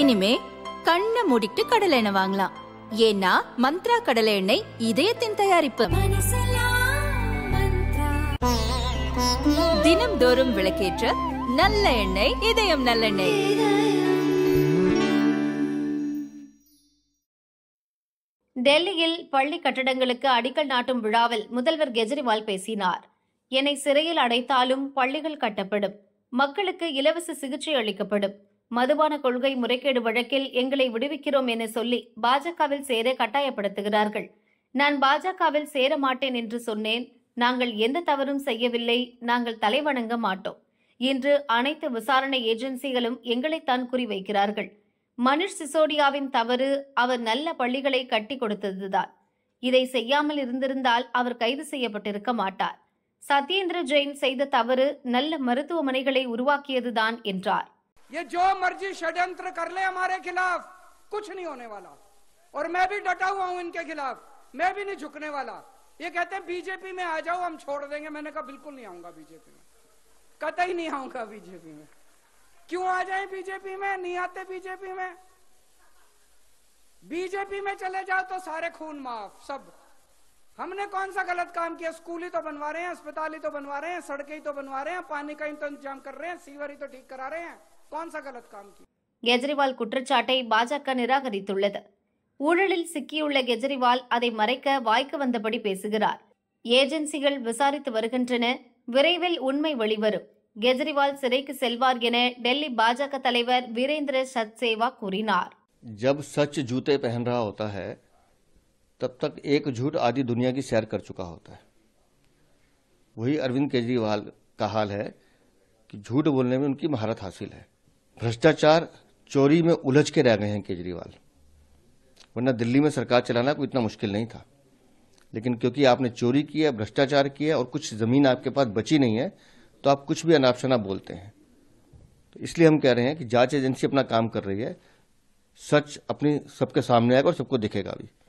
இனிமே கண்ணை மூடிட்டு கடலை எண்ணெய் வாங்கலாம் ஏன்னா மந்த்ரா கடலை எண்ணெய் இதயத்தின் தயாரிப்பு தினம்தோறும் விளக்கேற்ற நல்ல எண்ணெய் இதயம் நல்லெண்ணெய் டெல்லியில் பள்ளி கட்டடங்களுக்கு அடிக்கல் நாட்டும் விழாவில் முதல்வர் கெஜ்ரிவால் பேசினார் என்னை சிறையில் அடைத்தாலும் பள்ளிகள் கட்டப்படும் மக்களுக்கு இலவச சிகிச்சை அளிக்கப்படும் மதுபான கொள்கை முறைகேடு வழக்கில் எங்களை விடுவிக்கிறோம் என சொல்லி பாஜகவில் சேர கட்டாயப்படுத்துகிறார்கள் நான் பாஜகவில் சேர மாட்டேன் என்று சொன்னேன் நாங்கள் எந்த தவறும் செய்யவில்லை நாங்கள் தலைவணங்க மாட்டோம் இன்று அனைத்து விசாரணை ஏஜென்சிகளும் எங்களைத்தான் குறிவைக்கிறார்கள் மனுஷ் சிசோடியாவின் தவறு அவர் நல்ல பள்ளிகளை கட்டி கொடுத்ததுதான் இதை செய்யாமல் இருந்திருந்தால் அவர் கைது செய்யப்பட்டிருக்க மாட்டார் சத்யேந்திர ஜெயின் செய்த தவறு நல்ல மருத்துவமனைகளை உருவாக்கியதுதான் என்றார் ये जो मर्जी षड्यंत्र कर ले हमारे खिलाफ कुछ नहीं होने वाला और मैं भी डटा हुआ हूं इनके खिलाफ मैं भी नहीं झुकने वाला ये कहते हैं बीजेपी में आ जाओ हम छोड़ देंगे मैंने कहा बिल्कुल नहीं आऊंगा बीजेपी में कतई नहीं आऊंगा बीजेपी में क्यों आ जाए बीजेपी में नहीं आते बीजेपी में बीजेपी में चले जाओ तो सारे खून माफ सब हमने कौन सा गलत काम किया स्कूल ही तो बनवा रहे हैं अस्पताल ही तो बनवा रहे हैं सड़कें ही तो बनवा रहे हैं पानी का तो इंतजाम कर रहे हैं सीवर ही तो ठीक करा रहे हैं कौन सा गलत काम किया கெஜ்ரிவால் குற்றச்சாட்டை பாஜக நிராகரித்துள்ளது ஊழலில் சிக்கியுள்ள கெஜ்ரிவால் அதை மறைக்க வாய்க்கு வந்தபடி பேசுகிறார் ஏஜென்சிகள் விசாரித்து வருகின்றன விரைவில் உண்மை வெளிவரும் கெஜ்ரிவால் சிறைக்கு செல்வார் என டெல்லி பாஜக தலைவர் வீரேந்திர சத்சேவா கூறினார் जब सच जूते पहन रहा होता है तब तक एक झूठ आधी दुनिया की सैर कर चुका होता है वही अरविंद केजरीवाल का हाल है कि झूठ बोलने में उनकी महारत हासिल है भ्रष्टाचार चोरी में उलझ के रह गए हैं केजरीवाल वरना दिल्ली में सरकार चलाना कोई इतना मुश्किल नहीं था लेकिन क्योंकि आपने चोरी की है भ्रष्टाचार किया और कुछ जमीन आपके पास बची नहीं है तो आप कुछ भी अनापशना बोलते हैं तो इसलिए हम कह रहे हैं कि जांच एजेंसी अपना काम कर रही है सच अपनी सबके सामने आएगा और सबको दिखेगा भी